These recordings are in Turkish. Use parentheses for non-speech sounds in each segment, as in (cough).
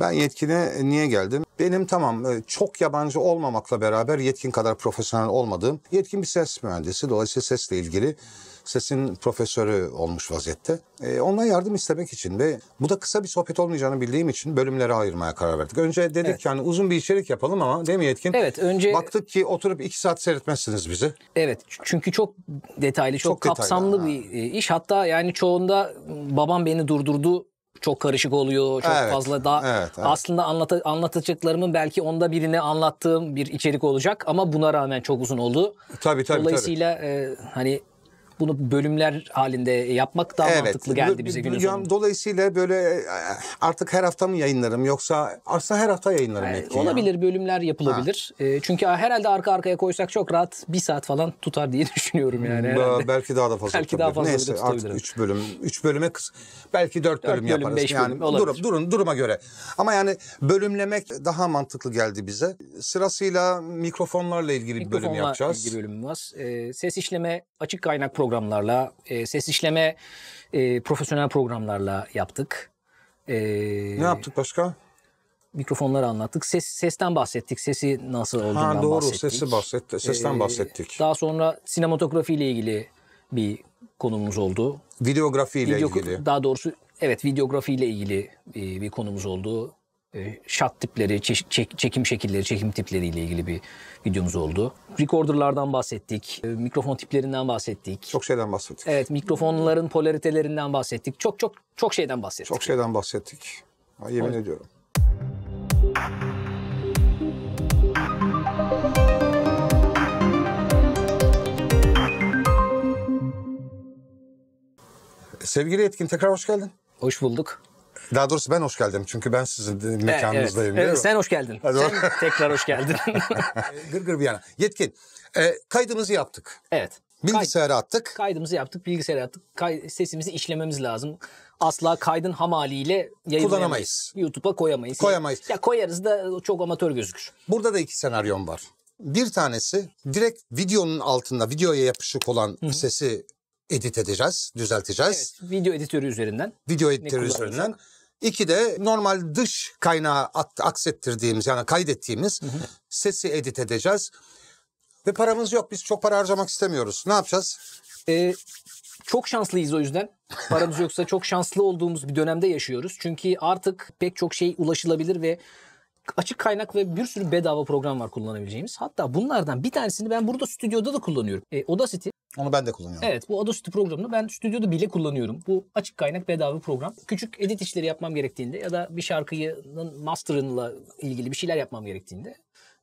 Ben yetkine niye geldim? Benim tamam e, çok yabancı olmamakla beraber yetkin kadar profesyonel olmadığım yetkin bir ses mühendisi. Dolayısıyla sesle ilgili sesin profesörü olmuş vaziyette. E, ondan yardım istemek için ve bu da kısa bir sohbet olmayacağını bildiğim için bölümlere ayırmaya karar verdik. Önce dedik evet. yani uzun bir içerik yapalım ama değil mi Yetkin? Evet önce... Baktık ki oturup iki saat seyretmezsiniz bizi. Evet çünkü çok detaylı, çok, çok kapsamlı detaylı. bir e, iş. Hatta yani çoğunda babam beni durdurdu çok karışık oluyor. Çok evet, fazla daha evet, evet. aslında anlat anlatacaklarımın belki onda birini anlattığım bir içerik olacak ama buna rağmen çok uzun oldu. Tabii tabii. Dolayısıyla tabii. E, hani bunu bölümler halinde yapmak daha evet. mantıklı geldi bize günün sonunda. Dolayısıyla böyle e, artık her hafta mı yayınlarım yoksa aslında her hafta yayınlarım. Yani, olabilir ya. bölümler yapılabilir. E, çünkü herhalde arka arkaya koysak çok rahat bir saat falan tutar diye (laughs) düşünüyorum yani. Herhalde. Belki daha da fazla. Belki daha fazla Neyse artık 3 bölüm 3 bölüme kız. belki 4 bölüm, bölüm yaparız. Beş yani bölüm, durum, durum duruma göre. Ama yani bölümlemek daha mantıklı geldi bize. Sırasıyla mikrofonlarla ilgili Mikrofonla bir bölüm yapacağız. Mikrofonla ilgili bölüm var. E, ses işleme açık kaynak programı programlarla, e, ses işleme e, profesyonel programlarla yaptık. E, ne yaptık başka? mikrofonları anlattık. Ses sesten bahsettik. Sesi nasıl olduğundan ha, doğru, bahsettik. sesi bahsetti. E, sesten ee, bahsettik. Daha sonra sinematografi ile ilgili bir konumuz oldu. Videografi ile Video, ilgili. Daha doğrusu evet videografi ile ilgili bir, e, bir konumuz oldu şat e, tipleri, çekim şekilleri, çekim tipleriyle ilgili bir videomuz oldu. Recorder'lardan bahsettik, e, mikrofon tiplerinden bahsettik. Çok şeyden bahsettik. Evet, mikrofonların polaritelerinden bahsettik. Çok çok çok şeyden bahsettik. Çok şeyden bahsettik. Ha, yemin evet. ediyorum. Sevgili Etkin tekrar hoş geldin. Hoş bulduk. Daha doğrusu ben hoş geldim çünkü ben sizin mekanınızdayım. Evet, evet. Sen hoş geldin. sen tekrar hoş geldin. (laughs) gır gır bir yana. Yetkin, e, kaydımızı yaptık. Evet. Bilgisayara Kay- attık. Kaydımızı yaptık, bilgisayara attık. Kay- sesimizi işlememiz lazım. Asla kaydın hamaliyle haliyle Kullanamayız. YouTube'a koyamayız. Koyamayız. Ya koyarız da çok amatör gözükür. Burada da iki senaryom var. Bir tanesi direkt videonun altında videoya yapışık olan Hı-hı. sesi edit edeceğiz, düzelteceğiz. Evet, video editörü üzerinden. Video editörü üzerinden. İki de normal dış kaynağı aksettirdiğimiz yani kaydettiğimiz hı hı. sesi edit edeceğiz. Ve paramız yok. Biz çok para harcamak istemiyoruz. Ne yapacağız? Ee, çok şanslıyız o yüzden. Paramız yoksa çok şanslı olduğumuz bir dönemde yaşıyoruz. Çünkü artık pek çok şey ulaşılabilir ve açık kaynak ve bir sürü bedava program var kullanabileceğimiz. Hatta bunlardan bir tanesini ben burada stüdyoda da kullanıyorum. E, Audacity onu ben de kullanıyorum. Evet bu Audacity programını ben stüdyoda bile kullanıyorum. Bu açık kaynak bedava program. Küçük edit işleri yapmam gerektiğinde ya da bir şarkının master'ınla ilgili bir şeyler yapmam gerektiğinde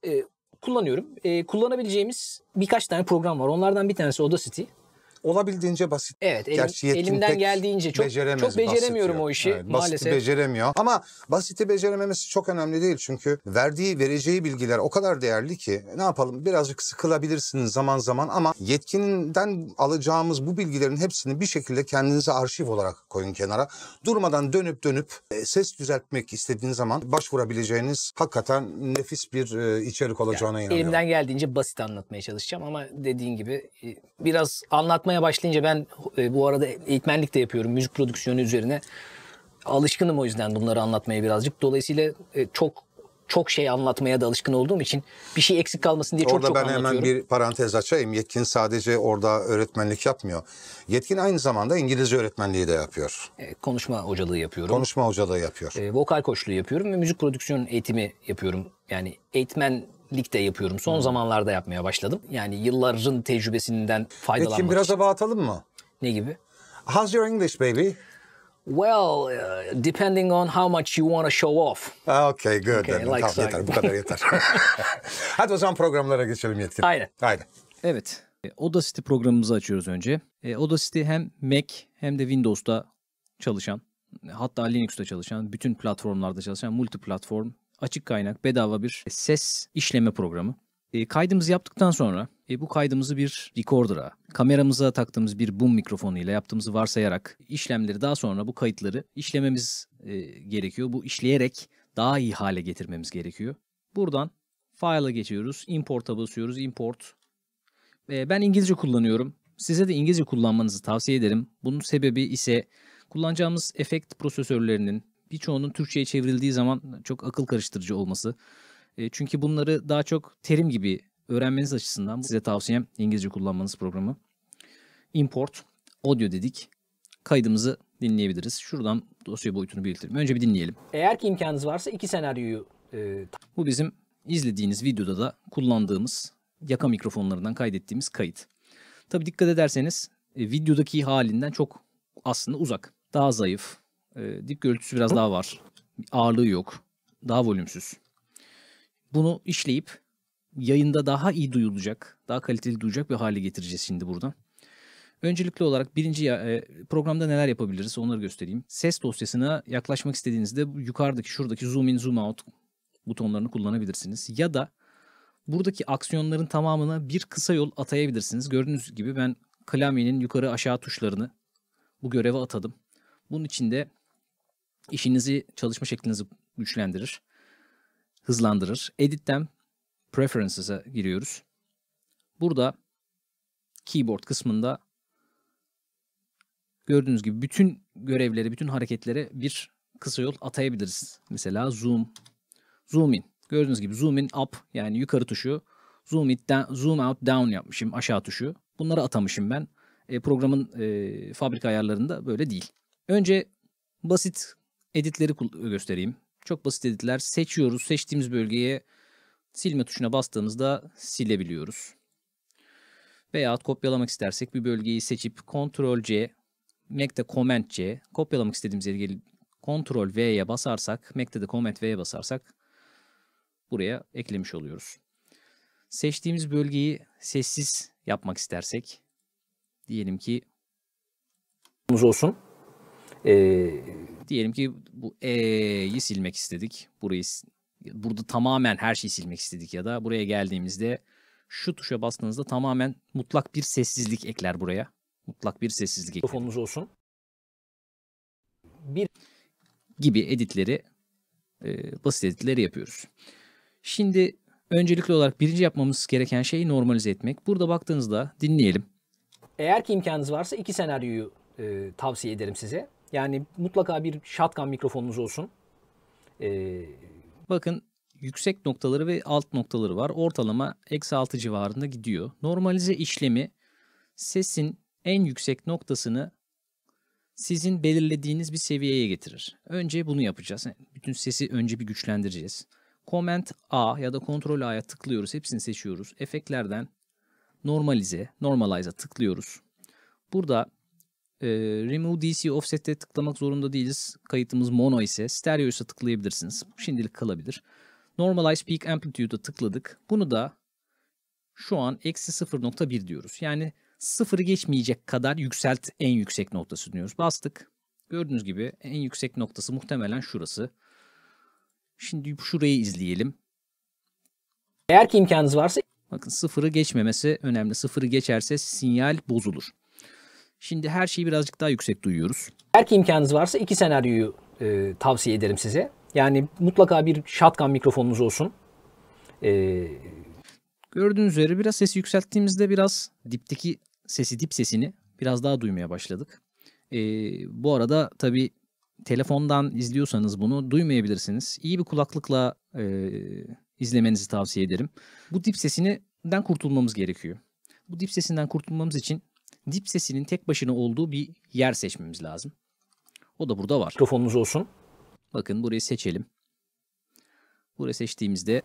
e, kullanıyorum. E, kullanabileceğimiz birkaç tane program var. Onlardan bir tanesi Audacity olabildiğince basit. Evet elim, Gerçi elimden geldiğince çok, çok beceremiyorum o işi evet, maalesef. beceremiyor ama basiti becerememesi çok önemli değil çünkü verdiği vereceği bilgiler o kadar değerli ki ne yapalım birazcık sıkılabilirsiniz zaman zaman ama yetkininden alacağımız bu bilgilerin hepsini bir şekilde kendinize arşiv olarak koyun kenara. Durmadan dönüp dönüp e, ses düzeltmek istediğiniz zaman başvurabileceğiniz hakikaten nefis bir e, içerik olacağına yani, inanıyorum. Elimden geldiğince basit anlatmaya çalışacağım ama dediğin gibi e, biraz anlatma yapmaya başlayınca ben e, bu arada eğitmenlik de yapıyorum müzik prodüksiyonu üzerine. Alışkınım o yüzden bunları anlatmaya birazcık. Dolayısıyla e, çok çok şey anlatmaya da alışkın olduğum için bir şey eksik kalmasın diye orada çok çok anlatıyorum. Orada ben hemen bir parantez açayım. Yetkin sadece orada öğretmenlik yapmıyor. Yetkin aynı zamanda İngilizce öğretmenliği de yapıyor. E, konuşma hocalığı yapıyorum. Konuşma hocalığı yapıyor. E, vokal koçluğu yapıyorum ve müzik prodüksiyon eğitimi yapıyorum. Yani eğitmen ligde yapıyorum. Son hmm. zamanlarda yapmaya başladım. Yani yılların tecrübesinden faydalanmak Peki biraz için. hava atalım mı? Ne gibi? How's your English baby? Well, uh, depending on how much you want to show off. Ah, okay, good. Okay, then. like tamam, yeter, bu kadar yeter. (laughs) (laughs) Hadi o zaman programlara geçelim yetkili. Aynen. Aynen. Evet. Audacity e, programımızı açıyoruz önce. Audacity e, hem Mac hem de Windows'ta çalışan, hatta Linux'ta çalışan, bütün platformlarda çalışan multi platform açık kaynak bedava bir ses işleme programı. E, kaydımızı yaptıktan sonra e, bu kaydımızı bir recorder'a, kameramıza taktığımız bir boom mikrofonu ile yaptığımızı varsayarak işlemleri daha sonra bu kayıtları işlememiz e, gerekiyor. Bu işleyerek daha iyi hale getirmemiz gerekiyor. Buradan file'a geçiyoruz. Import'a basıyoruz. Import. E, ben İngilizce kullanıyorum. Size de İngilizce kullanmanızı tavsiye ederim. Bunun sebebi ise kullanacağımız efekt prosesörlerinin birçoğunun Türkçe'ye çevrildiği zaman çok akıl karıştırıcı olması. E, çünkü bunları daha çok terim gibi öğrenmeniz açısından size tavsiyem İngilizce kullanmanız programı. Import, audio dedik. Kaydımızı dinleyebiliriz. Şuradan dosya boyutunu belirtelim. Önce bir dinleyelim. Eğer ki imkanınız varsa iki senaryoyu... E... Bu bizim izlediğiniz videoda da kullandığımız yaka mikrofonlarından kaydettiğimiz kayıt. Tabi dikkat ederseniz e, videodaki halinden çok aslında uzak. Daha zayıf, e, dip gürültüsü biraz daha var. Ağırlığı yok. Daha volümsüz. Bunu işleyip yayında daha iyi duyulacak, daha kaliteli duyulacak bir hale getireceğiz şimdi buradan. Öncelikli olarak birinci e, programda neler yapabiliriz onları göstereyim. Ses dosyasına yaklaşmak istediğinizde yukarıdaki şuradaki zoom in zoom out butonlarını kullanabilirsiniz. Ya da buradaki aksiyonların tamamına bir kısa yol atayabilirsiniz. Gördüğünüz gibi ben klavyenin yukarı aşağı tuşlarını bu göreve atadım. Bunun için de işinizi çalışma şeklinizi güçlendirir, hızlandırır. Edit'ten Preferences'a giriyoruz. Burada keyboard kısmında gördüğünüz gibi bütün görevleri, bütün hareketleri bir kısa yol atayabiliriz. Mesela zoom, zoom in. Gördüğünüz gibi zoom in up yani yukarı tuşu, zoom it down, zoom out down yapmışım aşağı tuşu. Bunları atamışım ben. E, programın e, fabrika ayarlarında böyle değil. Önce basit editleri göstereyim. Çok basit editler. Seçiyoruz. Seçtiğimiz bölgeye silme tuşuna bastığımızda silebiliyoruz. Veya kopyalamak istersek bir bölgeyi seçip Ctrl C, Mac'te Command C, kopyalamak istediğimiz yere gelip Ctrl V'ye basarsak, Mac'te de Command V'ye basarsak buraya eklemiş oluyoruz. Seçtiğimiz bölgeyi sessiz yapmak istersek diyelim ki olsun. Ee, Diyelim ki bu E'yi silmek istedik. Burayı burada tamamen her şeyi silmek istedik ya da buraya geldiğimizde şu tuşa bastığınızda tamamen mutlak bir sessizlik ekler buraya. Mutlak bir sessizlik ekler. Mikrofonunuz olsun. Bir gibi editleri e, basit editleri yapıyoruz. Şimdi öncelikli olarak birinci yapmamız gereken şey normalize etmek. Burada baktığınızda dinleyelim. Eğer ki imkanınız varsa iki senaryoyu e, tavsiye ederim size. Yani mutlaka bir shotgun mikrofonunuz olsun. Ee, Bakın yüksek noktaları ve alt noktaları var. Ortalama eksi 6 civarında gidiyor. Normalize işlemi sesin en yüksek noktasını sizin belirlediğiniz bir seviyeye getirir. Önce bunu yapacağız. Bütün sesi önce bir güçlendireceğiz. Command A ya da Ctrl A'ya tıklıyoruz. Hepsini seçiyoruz. Efektlerden normalize, normalize'a tıklıyoruz. Burada e, Remove DC Offset'e tıklamak zorunda değiliz. Kayıtımız mono ise stereo ise tıklayabilirsiniz. Şimdilik kalabilir. Normalize Peak Amplitude'a tıkladık. Bunu da şu an eksi 0.1 diyoruz. Yani sıfırı geçmeyecek kadar yükselt en yüksek noktası diyoruz. Bastık. Gördüğünüz gibi en yüksek noktası muhtemelen şurası. Şimdi şurayı izleyelim. Eğer ki imkanınız varsa... Bakın sıfırı geçmemesi önemli. Sıfırı geçerse sinyal bozulur. Şimdi her şeyi birazcık daha yüksek duyuyoruz. Eğer ki imkanınız varsa iki senaryoyu e, tavsiye ederim size. Yani mutlaka bir shotgun mikrofonunuz olsun. Ee... Gördüğünüz üzere biraz sesi yükselttiğimizde biraz dipteki sesi, dip sesini biraz daha duymaya başladık. Ee, bu arada tabii telefondan izliyorsanız bunu duymayabilirsiniz. İyi bir kulaklıkla e, izlemenizi tavsiye ederim. Bu dip sesinden kurtulmamız gerekiyor. Bu dip sesinden kurtulmamız için dip sesinin tek başına olduğu bir yer seçmemiz lazım. O da burada var. Mikrofonunuz olsun. Bakın burayı seçelim. Burayı seçtiğimizde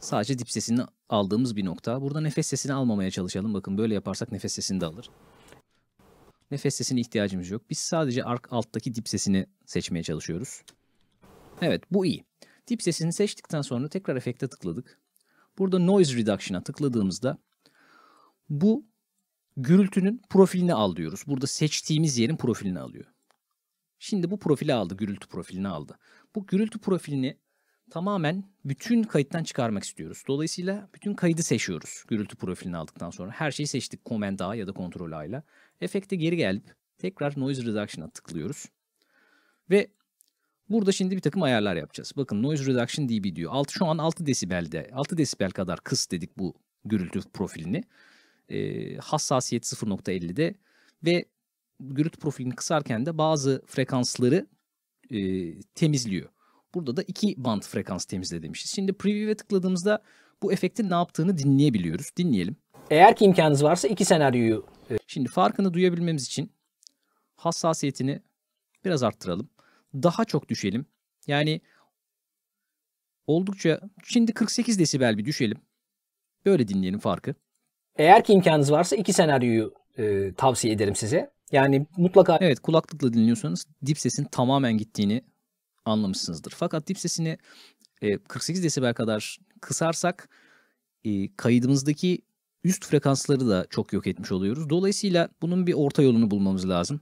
sadece dip sesini aldığımız bir nokta. Burada nefes sesini almamaya çalışalım. Bakın böyle yaparsak nefes sesini de alır. Nefes sesine ihtiyacımız yok. Biz sadece ark alttaki dip sesini seçmeye çalışıyoruz. Evet bu iyi. Dip sesini seçtikten sonra tekrar efekte tıkladık. Burada noise reduction'a tıkladığımızda bu gürültünün profilini al diyoruz. Burada seçtiğimiz yerin profilini alıyor. Şimdi bu profili aldı, gürültü profilini aldı. Bu gürültü profilini tamamen bütün kayıttan çıkarmak istiyoruz. Dolayısıyla bütün kaydı seçiyoruz. Gürültü profilini aldıktan sonra her şeyi seçtik Command A ya da Ctrl A ile. Efekte geri gelip tekrar Noise Reduction'a tıklıyoruz. Ve burada şimdi bir takım ayarlar yapacağız. Bakın Noise Reduction DB diyor. Alt, şu an 6 desibelde, 6 desibel kadar kıs dedik bu gürültü profilini e, hassasiyet 0.50'de ve gürültü profilini kısarken de bazı frekansları e, temizliyor. Burada da iki band frekans temizle demişiz. Şimdi preview'e tıkladığımızda bu efektin ne yaptığını dinleyebiliyoruz. Dinleyelim. Eğer ki imkanınız varsa iki senaryoyu... E, şimdi farkını duyabilmemiz için hassasiyetini biraz arttıralım. Daha çok düşelim. Yani oldukça şimdi 48 desibel bir düşelim. Böyle dinleyelim farkı. Eğer ki imkanınız varsa iki senaryoyu e, tavsiye ederim size. Yani mutlaka... Evet kulaklıkla dinliyorsanız dip sesin tamamen gittiğini anlamışsınızdır. Fakat dip sesini e, 48 desibel kadar kısarsak e, kaydımızdaki üst frekansları da çok yok etmiş oluyoruz. Dolayısıyla bunun bir orta yolunu bulmamız lazım.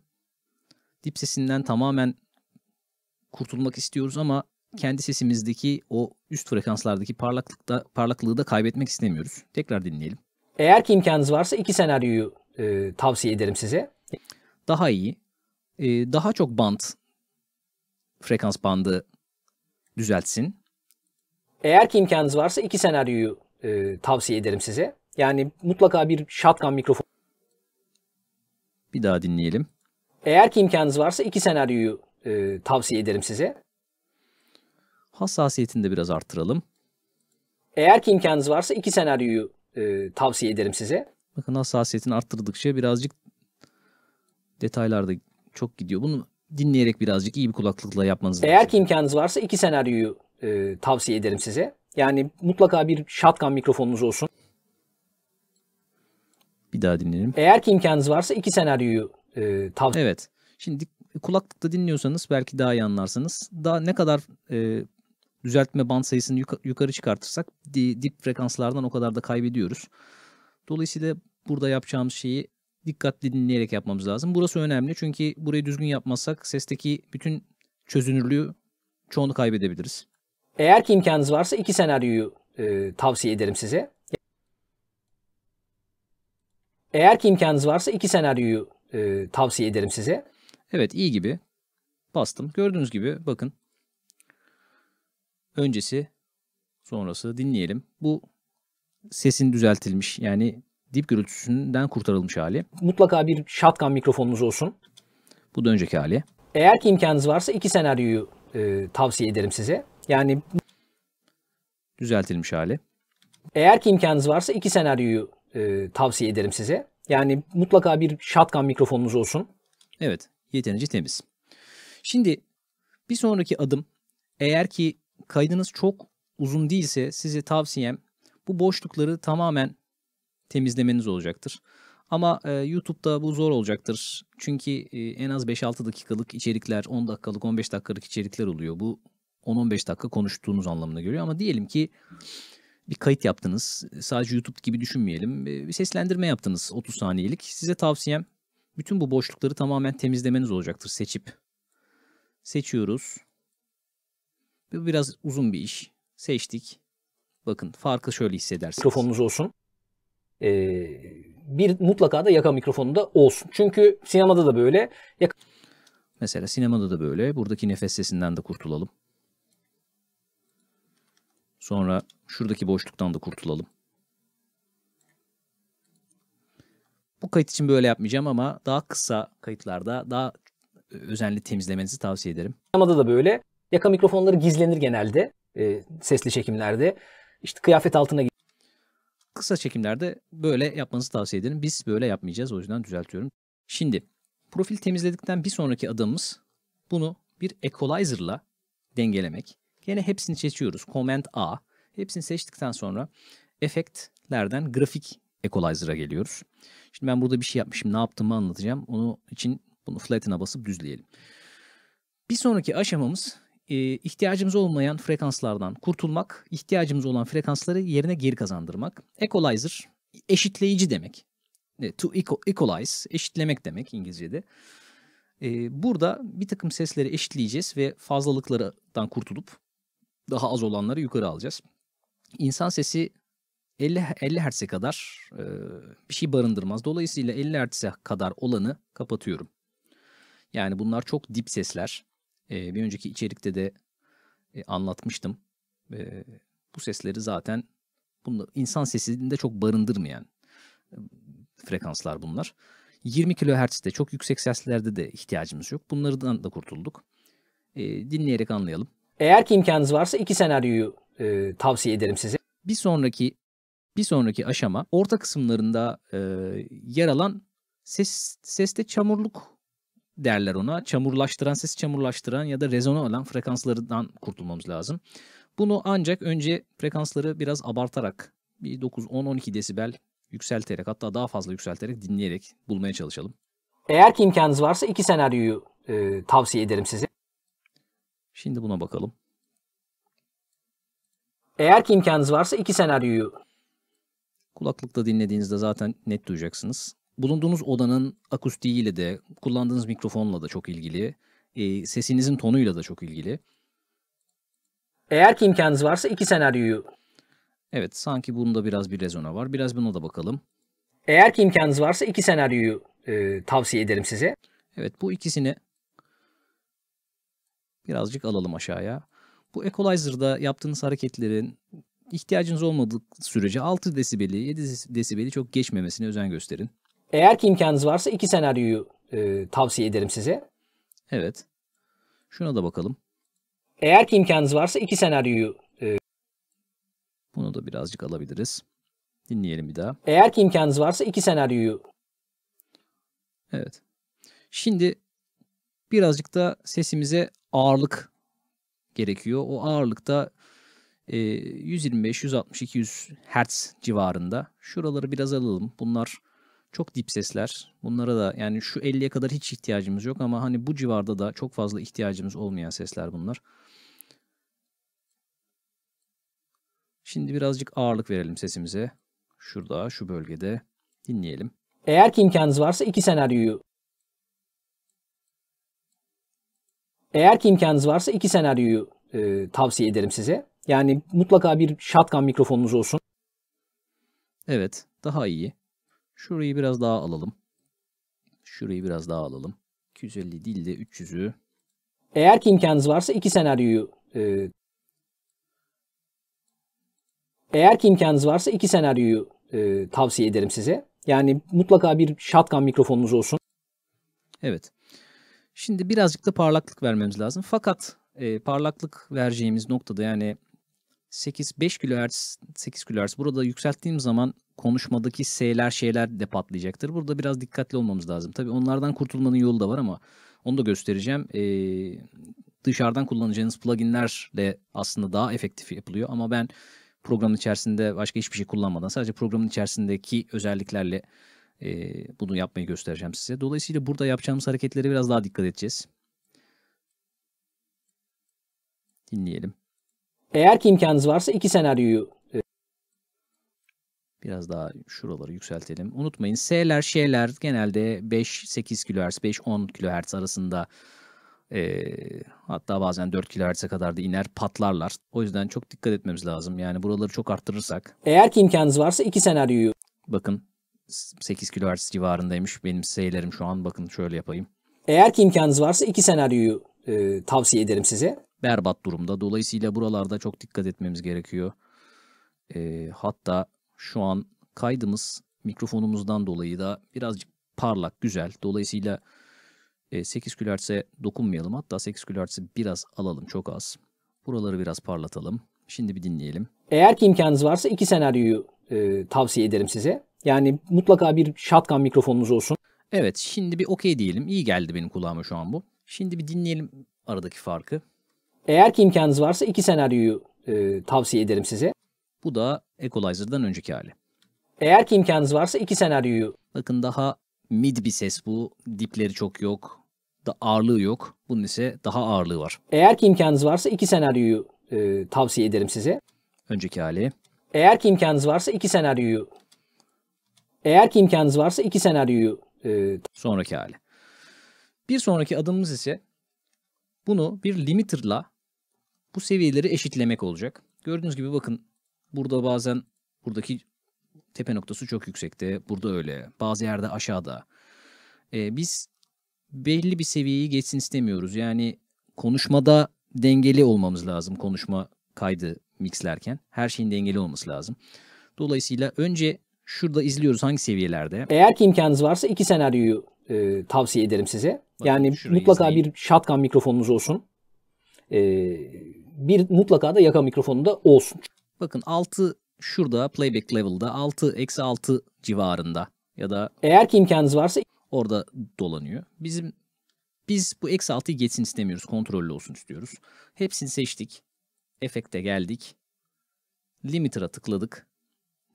Dip sesinden tamamen kurtulmak istiyoruz ama kendi sesimizdeki o üst frekanslardaki parlaklıkta parlaklığı da kaybetmek istemiyoruz. Tekrar dinleyelim. Eğer ki imkanınız varsa iki senaryoyu e, tavsiye ederim size. Daha iyi. E, daha çok bant, frekans bandı düzeltsin. Eğer ki imkanınız varsa iki senaryoyu e, tavsiye ederim size. Yani mutlaka bir shotgun mikrofon. Bir daha dinleyelim. Eğer ki imkanınız varsa iki senaryoyu e, tavsiye ederim size. Hassasiyetini de biraz arttıralım. Eğer ki imkanınız varsa iki senaryoyu e, tavsiye ederim size. Bakın hassasiyetini arttırdıkça birazcık detaylarda çok gidiyor. Bunu dinleyerek birazcık iyi bir kulaklıkla yapmanız lazım. Eğer ki imkanınız varsa iki senaryoyu e, tavsiye ederim size. Yani mutlaka bir shotgun mikrofonunuz olsun. Bir daha dinleyelim. Eğer ki imkanınız varsa iki senaryoyu e, tavsiye Evet. Şimdi kulaklıkta dinliyorsanız belki daha iyi anlarsınız. Daha ne kadar e, düzeltme band sayısını yukarı çıkartırsak dip frekanslardan o kadar da kaybediyoruz. Dolayısıyla burada yapacağımız şeyi dikkatli dinleyerek yapmamız lazım. Burası önemli çünkü burayı düzgün yapmazsak sesteki bütün çözünürlüğü çoğunu kaybedebiliriz. Eğer ki imkanınız varsa iki senaryoyu e, tavsiye ederim size. Eğer ki imkanınız varsa iki senaryoyu e, tavsiye ederim size. Evet iyi gibi. Bastım. Gördüğünüz gibi bakın öncesi sonrası dinleyelim. Bu sesin düzeltilmiş yani dip gürültüsünden kurtarılmış hali. Mutlaka bir shotgun mikrofonunuz olsun. Bu da önceki hali. Eğer ki imkanınız varsa iki senaryoyu e, tavsiye ederim size. Yani düzeltilmiş hali. Eğer ki imkanınız varsa iki senaryoyu e, tavsiye ederim size. Yani mutlaka bir shotgun mikrofonunuz olsun. Evet, yeterince temiz. Şimdi bir sonraki adım eğer ki kaydınız çok uzun değilse size tavsiyem bu boşlukları tamamen temizlemeniz olacaktır. Ama e, YouTube'da bu zor olacaktır. Çünkü e, en az 5-6 dakikalık içerikler, 10 dakikalık, 15 dakikalık içerikler oluyor. Bu 10-15 dakika konuştuğunuz anlamına geliyor ama diyelim ki bir kayıt yaptınız. Sadece YouTube gibi düşünmeyelim. E, bir seslendirme yaptınız 30 saniyelik. Size tavsiyem bütün bu boşlukları tamamen temizlemeniz olacaktır seçip. Seçiyoruz. Bu biraz uzun bir iş. Seçtik. Bakın farkı şöyle hissedersiniz. Mikrofonunuz olsun. Ee, bir mutlaka da yaka mikrofonu da olsun. Çünkü sinemada da böyle. Yaka... Mesela sinemada da böyle. Buradaki nefes sesinden de kurtulalım. Sonra şuradaki boşluktan da kurtulalım. Bu kayıt için böyle yapmayacağım ama daha kısa kayıtlarda daha e, özenli temizlemenizi tavsiye ederim. Sinemada da böyle. Yaka mikrofonları gizlenir genelde e, sesli çekimlerde. İşte kıyafet altına Kısa çekimlerde böyle yapmanızı tavsiye ederim. Biz böyle yapmayacağız o yüzden düzeltiyorum. Şimdi profil temizledikten bir sonraki adımımız bunu bir equalizer'la dengelemek. Gene hepsini seçiyoruz. Command A. Hepsini seçtikten sonra efektlerden grafik equalizer'a geliyoruz. Şimdi ben burada bir şey yapmışım. Ne yaptığımı anlatacağım. Onun için bunu flatten'a basıp düzleyelim. Bir sonraki aşamamız e, ihtiyacımız olmayan frekanslardan kurtulmak, ihtiyacımız olan frekansları yerine geri kazandırmak. Equalizer eşitleyici demek. E, to equalize eşitlemek demek İngilizce'de. E, burada bir takım sesleri eşitleyeceğiz ve fazlalıklardan kurtulup daha az olanları yukarı alacağız. İnsan sesi 50, 50 Hz'e kadar e, bir şey barındırmaz. Dolayısıyla 50 Hz'e kadar olanı kapatıyorum. Yani bunlar çok dip sesler. E, bir önceki içerikte de e, anlatmıştım. E, bu sesleri zaten bunlar, insan sesinde çok barındırmayan frekanslar bunlar. 20 kHz'de çok yüksek seslerde de ihtiyacımız yok. Bunlardan da kurtulduk. E, dinleyerek anlayalım. Eğer ki imkanınız varsa iki senaryoyu e, tavsiye ederim size. Bir sonraki bir sonraki aşama orta kısımlarında e, yer alan ses seste çamurluk derler ona. Çamurlaştıran, sesi çamurlaştıran ya da rezona alan frekanslardan kurtulmamız lazım. Bunu ancak önce frekansları biraz abartarak bir 9-10-12 desibel yükselterek hatta daha fazla yükselterek dinleyerek bulmaya çalışalım. Eğer ki imkanınız varsa iki senaryoyu e, tavsiye ederim size. Şimdi buna bakalım. Eğer ki imkanınız varsa iki senaryoyu kulaklıkta dinlediğinizde zaten net duyacaksınız bulunduğunuz odanın akustiğiyle de, kullandığınız mikrofonla da çok ilgili, e, sesinizin tonuyla da çok ilgili. Eğer ki imkanınız varsa iki senaryoyu. Evet, sanki bunda biraz bir rezona var. Biraz buna da bakalım. Eğer ki imkanınız varsa iki senaryoyu e, tavsiye ederim size. Evet, bu ikisini birazcık alalım aşağıya. Bu Equalizer'da yaptığınız hareketlerin ihtiyacınız olmadığı sürece 6 desibeli, 7 desibeli çok geçmemesine özen gösterin. Eğer ki imkanınız varsa iki senaryoyu e, tavsiye ederim size. Evet. Şuna da bakalım. Eğer ki imkanınız varsa iki senaryoyu e, bunu da birazcık alabiliriz. Dinleyelim bir daha. Eğer ki imkanınız varsa iki senaryoyu Evet. Şimdi birazcık da sesimize ağırlık gerekiyor. O ağırlıkta e, 125, 160, 200 Hz civarında. Şuraları biraz alalım. Bunlar çok dip sesler. Bunlara da yani şu 50'ye kadar hiç ihtiyacımız yok ama hani bu civarda da çok fazla ihtiyacımız olmayan sesler bunlar. Şimdi birazcık ağırlık verelim sesimize. Şurada, şu bölgede dinleyelim. Eğer ki imkanınız varsa iki senaryoyu Eğer ki imkanınız varsa iki senaryoyu e, tavsiye ederim size. Yani mutlaka bir shotgun mikrofonunuz olsun. Evet, daha iyi. Şurayı biraz daha alalım. Şurayı biraz daha alalım. 250 değil de 300'ü. Eğer ki imkanınız varsa iki senaryoyu e, eğer ki imkanınız varsa iki senaryoyu e, tavsiye ederim size. Yani mutlaka bir shotgun mikrofonunuz olsun. Evet. Şimdi birazcık da parlaklık vermemiz lazım. Fakat e, parlaklık vereceğimiz noktada yani 8 5 kHz 8 kHz burada yükselttiğim zaman konuşmadaki S'ler şeyler de patlayacaktır. Burada biraz dikkatli olmamız lazım. Tabii onlardan kurtulmanın yolu da var ama onu da göstereceğim. Ee, dışarıdan kullanacağınız de aslında daha efektif yapılıyor. Ama ben programın içerisinde başka hiçbir şey kullanmadan sadece programın içerisindeki özelliklerle e, bunu yapmayı göstereceğim size. Dolayısıyla burada yapacağımız hareketlere biraz daha dikkat edeceğiz. Dinleyelim. Eğer ki imkanınız varsa iki senaryoyu Biraz daha şuraları yükseltelim. Unutmayın S'ler, şeyler genelde 5-8 kHz, 5-10 kHz arasında e, hatta bazen 4 kHz'e kadar da iner patlarlar. O yüzden çok dikkat etmemiz lazım. Yani buraları çok arttırırsak. Eğer ki imkanınız varsa iki senaryoyu. Bakın 8 kHz civarındaymış benim S'lerim şu an. Bakın şöyle yapayım. Eğer ki imkanınız varsa iki senaryoyu e, tavsiye ederim size. Berbat durumda. Dolayısıyla buralarda çok dikkat etmemiz gerekiyor. E, hatta şu an kaydımız mikrofonumuzdan dolayı da birazcık parlak, güzel. Dolayısıyla 8 e, kHz'e dokunmayalım. Hatta 8 kHz'i biraz alalım, çok az. Buraları biraz parlatalım. Şimdi bir dinleyelim. Eğer ki imkanınız varsa iki senaryoyu e, tavsiye ederim size. Yani mutlaka bir shotgun mikrofonunuz olsun. Evet, şimdi bir okey diyelim. İyi geldi benim kulağıma şu an bu. Şimdi bir dinleyelim aradaki farkı. Eğer ki imkanınız varsa iki senaryoyu e, tavsiye ederim size. Bu da Equalizer'dan önceki hali. Eğer ki imkanınız varsa iki senaryoyu. Bakın daha mid bir ses bu. Dipleri çok yok. Da ağırlığı yok. Bunun ise daha ağırlığı var. Eğer ki imkanınız varsa iki senaryoyu e, tavsiye ederim size. Önceki hali. Eğer ki imkanınız varsa iki senaryoyu. Eğer ki imkanınız varsa iki senaryoyu. E, sonraki hali. Bir sonraki adımımız ise bunu bir limiter'la bu seviyeleri eşitlemek olacak. Gördüğünüz gibi bakın Burada bazen buradaki tepe noktası çok yüksekte. Burada öyle. Bazı yerde aşağıda. Ee, biz belli bir seviyeyi geçsin istemiyoruz. Yani konuşmada dengeli olmamız lazım konuşma kaydı mixlerken. Her şeyin dengeli olması lazım. Dolayısıyla önce şurada izliyoruz hangi seviyelerde. Eğer ki imkanınız varsa iki senaryoyu e, tavsiye ederim size. Bakın yani mutlaka izleyin. bir shotgun mikrofonunuz olsun. E, bir mutlaka da yaka mikrofonu da olsun. Bakın 6 şurada playback level'da 6 eksi 6 civarında ya da eğer ki imkanınız varsa orada dolanıyor. Bizim biz bu eksi 6'yı geçsin istemiyoruz. Kontrollü olsun istiyoruz. Hepsini seçtik. Efekte geldik. Limiter'a tıkladık.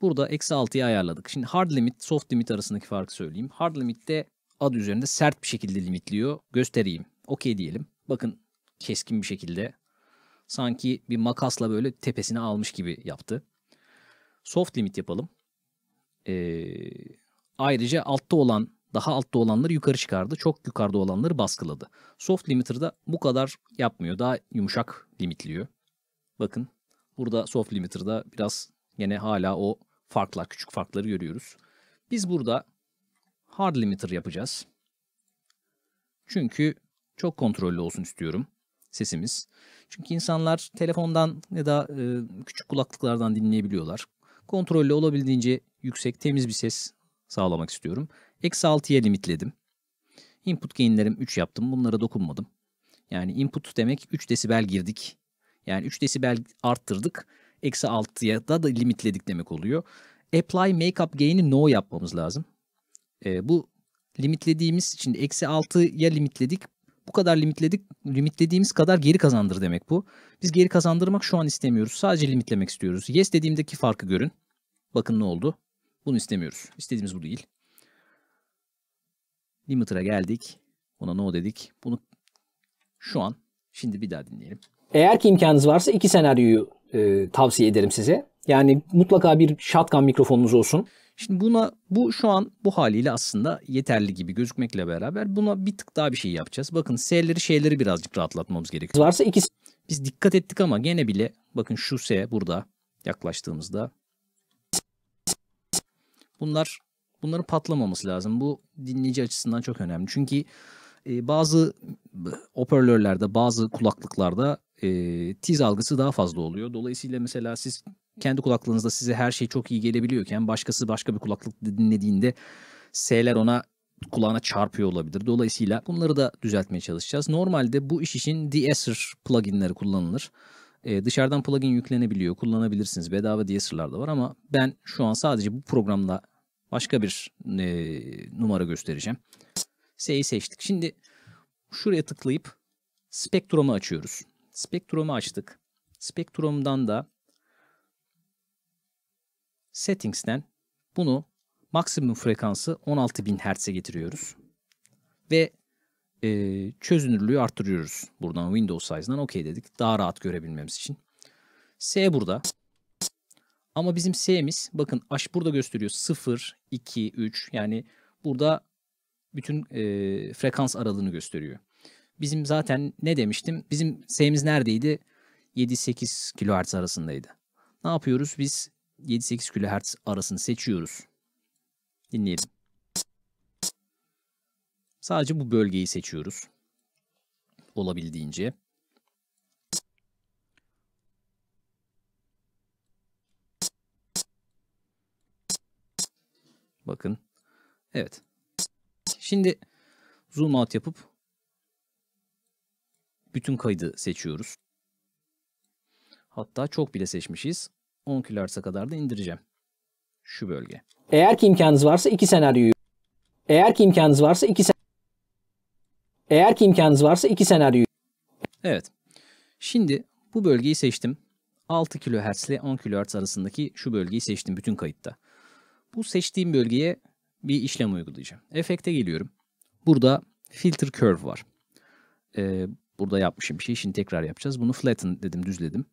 Burada eksi 6'yı ayarladık. Şimdi hard limit, soft limit arasındaki farkı söyleyeyim. Hard limit'te adı üzerinde sert bir şekilde limitliyor. Göstereyim. Okey diyelim. Bakın keskin bir şekilde sanki bir makasla böyle tepesini almış gibi yaptı. Soft limit yapalım. Ee, ayrıca altta olan daha altta olanları yukarı çıkardı. Çok yukarıda olanları baskıladı. Soft limiter'da bu kadar yapmıyor. Daha yumuşak limitliyor. Bakın burada soft limiter'da biraz yine hala o farklar, küçük farkları görüyoruz. Biz burada hard limiter yapacağız. Çünkü çok kontrollü olsun istiyorum sesimiz. Çünkü insanlar telefondan ya da e, küçük kulaklıklardan dinleyebiliyorlar. Kontrollü olabildiğince yüksek temiz bir ses sağlamak istiyorum. Eksi 6'ya limitledim. Input gainlerim 3 yaptım. Bunlara dokunmadım. Yani input demek 3 desibel girdik. Yani 3 desibel arttırdık. Eksi 6'ya da, da limitledik demek oluyor. Apply makeup gain'i no yapmamız lazım. E, bu limitlediğimiz için eksi 6'ya limitledik bu kadar limitledik, limitlediğimiz kadar geri kazandır demek bu. Biz geri kazandırmak şu an istemiyoruz. Sadece limitlemek istiyoruz. Yes dediğimdeki farkı görün. Bakın ne oldu. Bunu istemiyoruz. İstediğimiz bu değil. Limiter'a geldik. Ona no dedik. Bunu şu an şimdi bir daha dinleyelim. Eğer ki imkanınız varsa iki senaryoyu e, tavsiye ederim size. Yani mutlaka bir shotgun mikrofonunuz olsun. Şimdi buna bu şu an bu haliyle aslında yeterli gibi gözükmekle beraber buna bir tık daha bir şey yapacağız. Bakın S'leri şeyleri birazcık rahatlatmamız gerekiyor. Varsa ikisi. Biz dikkat ettik ama gene bile bakın şu S burada yaklaştığımızda bunlar bunların patlamaması lazım. Bu dinleyici açısından çok önemli. Çünkü e, bazı hoparlörlerde bazı kulaklıklarda e, tiz algısı daha fazla oluyor. Dolayısıyla mesela siz kendi kulaklığınızda size her şey çok iyi gelebiliyorken başkası başka bir kulaklık dinlediğinde S'ler ona kulağına çarpıyor olabilir. Dolayısıyla bunları da düzeltmeye çalışacağız. Normalde bu iş için de pluginleri kullanılır. Ee, dışarıdan plugin yüklenebiliyor, kullanabilirsiniz. Bedava de da var ama ben şu an sadece bu programda başka bir e, numara göstereceğim. S'yi seçtik. Şimdi şuraya tıklayıp Spektrum'u açıyoruz. Spektrum'u açtık. Spektrum'dan da Settings'ten bunu maksimum frekansı 16.000 Hz'e getiriyoruz. Ve e, çözünürlüğü arttırıyoruz. Buradan Windows size'dan OK dedik. Daha rahat görebilmemiz için. S burada. Ama bizim S'miz bakın aş burada gösteriyor 0, 2, 3 yani burada bütün e, frekans aralığını gösteriyor. Bizim zaten ne demiştim? Bizim S'miz neredeydi? 7-8 kHz arasındaydı. Ne yapıyoruz? Biz 7-8 kHz arasını seçiyoruz. Dinleyelim. Sadece bu bölgeyi seçiyoruz. Olabildiğince. Bakın. Evet. Şimdi zoom out yapıp bütün kaydı seçiyoruz. Hatta çok bile seçmişiz. 10 kilohertz'e kadar da indireceğim. Şu bölge. Eğer ki imkanınız varsa iki senaryoyu eğer ki imkanınız varsa iki sen eğer ki imkanınız varsa iki senaryoyu Evet. Şimdi bu bölgeyi seçtim. 6 kHz ile 10 kHz arasındaki şu bölgeyi seçtim bütün kayıtta. Bu seçtiğim bölgeye bir işlem uygulayacağım. Efekte geliyorum. Burada filter curve var. Ee, burada yapmışım bir şey. Şimdi tekrar yapacağız. Bunu flatten dedim, düzledim.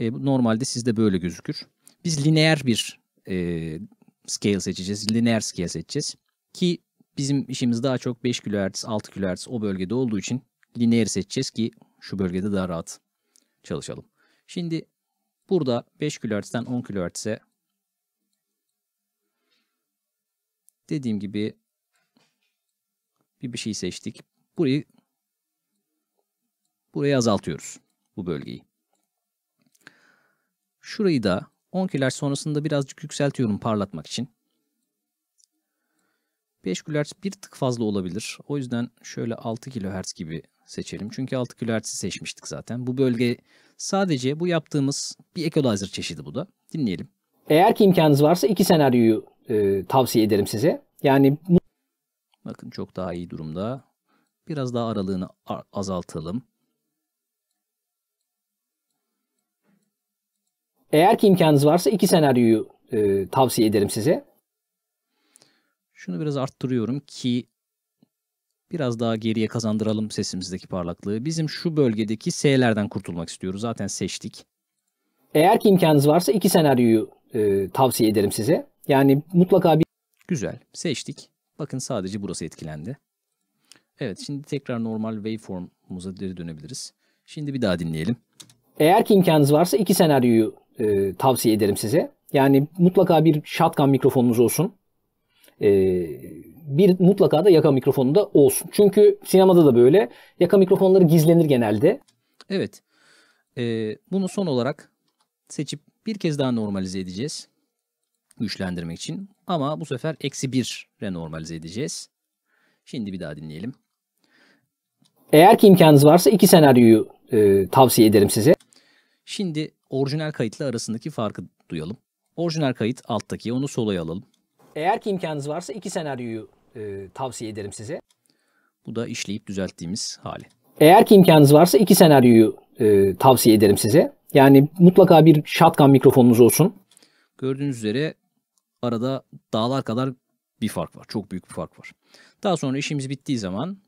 E, normalde sizde böyle gözükür. Biz lineer bir e, scale seçeceğiz. Lineer scale seçeceğiz. Ki bizim işimiz daha çok 5 kHz, 6 kHz o bölgede olduğu için lineer seçeceğiz ki şu bölgede daha rahat çalışalım. Şimdi burada 5 kHz'den 10 kHz'e dediğim gibi bir bir şey seçtik. Burayı burayı azaltıyoruz bu bölgeyi. Şurayı da 10 kHz sonrasında birazcık yükseltiyorum parlatmak için. 5 kHz bir tık fazla olabilir. O yüzden şöyle 6 kHz gibi seçelim. Çünkü 6 kHz'i seçmiştik zaten. Bu bölge sadece bu yaptığımız bir equalizer çeşidi bu da. Dinleyelim. Eğer ki imkanınız varsa iki senaryoyu e, tavsiye ederim size. Yani Bakın çok daha iyi durumda. Biraz daha aralığını azaltalım. Eğer ki imkanınız varsa iki senaryoyu e, tavsiye ederim size. Şunu biraz arttırıyorum ki biraz daha geriye kazandıralım sesimizdeki parlaklığı. Bizim şu bölgedeki S'lerden kurtulmak istiyoruz. Zaten seçtik. Eğer ki imkanınız varsa iki senaryoyu e, tavsiye ederim size. Yani mutlaka bir... Güzel. Seçtik. Bakın sadece burası etkilendi. Evet şimdi tekrar normal waveform'umuza geri dönebiliriz. Şimdi bir daha dinleyelim. Eğer ki imkanınız varsa iki senaryoyu e, tavsiye ederim size. Yani mutlaka bir shotgun mikrofonunuz olsun. E, bir mutlaka da yaka mikrofonu da olsun. Çünkü sinemada da böyle. Yaka mikrofonları gizlenir genelde. Evet. E, bunu son olarak seçip bir kez daha normalize edeceğiz. Güçlendirmek için. Ama bu sefer eksi bir re normalize edeceğiz. Şimdi bir daha dinleyelim. Eğer ki imkanınız varsa iki senaryoyu e, tavsiye ederim size. Şimdi orijinal kayıtla arasındaki farkı duyalım. Orijinal kayıt alttaki onu sola alalım. Eğer ki imkanınız varsa iki senaryoyu e, tavsiye ederim size. Bu da işleyip düzelttiğimiz hali. Eğer ki imkanınız varsa iki senaryoyu e, tavsiye ederim size. Yani mutlaka bir shotgun mikrofonunuz olsun. Gördüğünüz üzere arada dağlar kadar bir fark var. Çok büyük bir fark var. Daha sonra işimiz bittiği zaman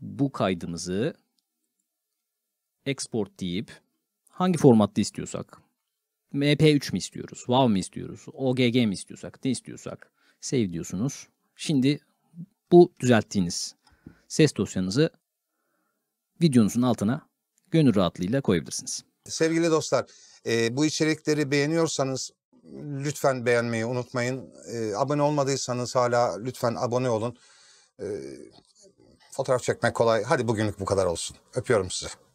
bu kaydımızı export deyip hangi formatta istiyorsak, MP3 mi istiyoruz, WAV mı istiyoruz, OGG mi istiyorsak, ne istiyorsak save diyorsunuz. Şimdi bu düzelttiğiniz ses dosyanızı videonuzun altına gönül rahatlığıyla koyabilirsiniz. Sevgili dostlar, e, bu içerikleri beğeniyorsanız lütfen beğenmeyi unutmayın. E, abone olmadıysanız hala lütfen abone olun. E, fotoğraf çekmek kolay. Hadi bugünlük bu kadar olsun. Öpüyorum sizi.